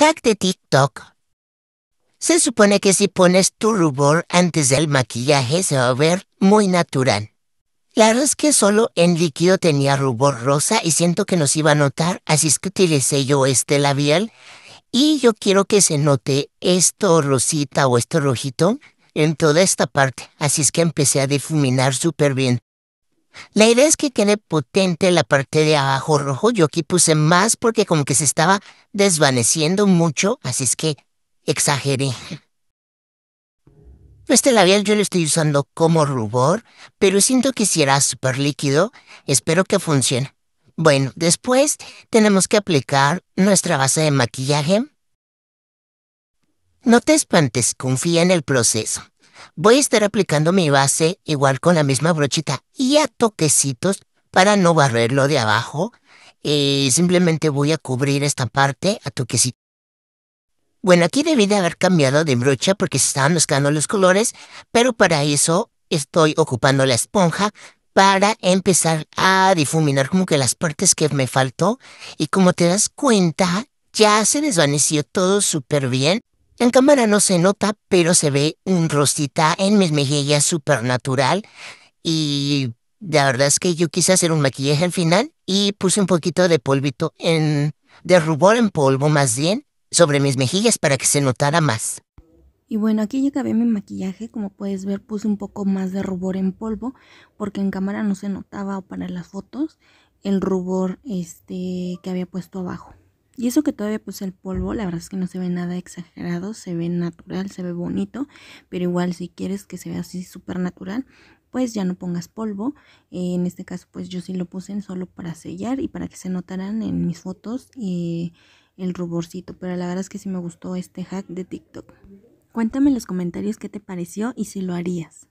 hack de TikTok. Se supone que si pones tu rubor antes del maquillaje se va a ver muy natural. La verdad es que solo en líquido tenía rubor rosa y siento que nos iba a notar, así es que utilicé yo este labial. Y yo quiero que se note esto rosita o esto rojito en toda esta parte, así es que empecé a difuminar súper bien. La idea es que quede potente la parte de abajo rojo. Yo aquí puse más porque como que se estaba desvaneciendo mucho, así es que exageré. Este labial yo lo estoy usando como rubor, pero siento que si era súper líquido, espero que funcione. Bueno, después tenemos que aplicar nuestra base de maquillaje. No te espantes, confía en el proceso voy a estar aplicando mi base igual con la misma brochita y a toquecitos para no barrerlo de abajo. Y eh, simplemente voy a cubrir esta parte a toquecitos. Bueno, aquí debí de haber cambiado de brocha porque se estaban mezclando los colores, pero para eso estoy ocupando la esponja para empezar a difuminar como que las partes que me faltó. Y como te das cuenta, ya se desvaneció todo súper bien. En cámara no se nota, pero se ve un mm, rostita en mis mejillas natural Y la verdad es que yo quise hacer un maquillaje al final y puse un poquito de polvito en. de rubor en polvo más bien sobre mis mejillas para que se notara más. Y bueno, aquí ya acabé mi maquillaje, como puedes ver puse un poco más de rubor en polvo porque en cámara no se notaba para las fotos el rubor este que había puesto abajo. Y eso que todavía puse el polvo, la verdad es que no se ve nada exagerado, se ve natural, se ve bonito, pero igual si quieres que se vea así súper natural, pues ya no pongas polvo. en este caso pues yo sí lo puse solo para sellar y para que se notaran en mis fotos el ruborcito, pero la verdad es que sí me gustó este hack de TikTok. Cuéntame en los comentarios qué te pareció y si lo harías.